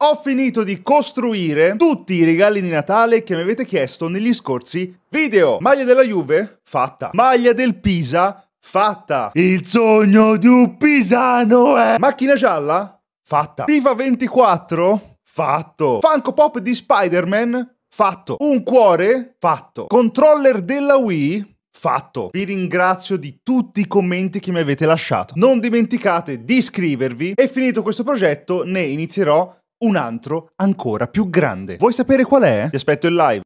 Ho finito di costruire tutti i regali di Natale che mi avete chiesto negli scorsi video. Maglia della Juve? Fatta. Maglia del Pisa? Fatta. Il sogno di un pisano è... Macchina gialla? Fatta. FIFA 24? Fatto. Funko Pop di Spider-Man? Fatto. Un cuore? Fatto. Controller della Wii? Fatto. Vi ringrazio di tutti i commenti che mi avete lasciato. Non dimenticate di iscrivervi e finito questo progetto ne inizierò un altro ancora più grande. Vuoi sapere qual è? Ti aspetto in live.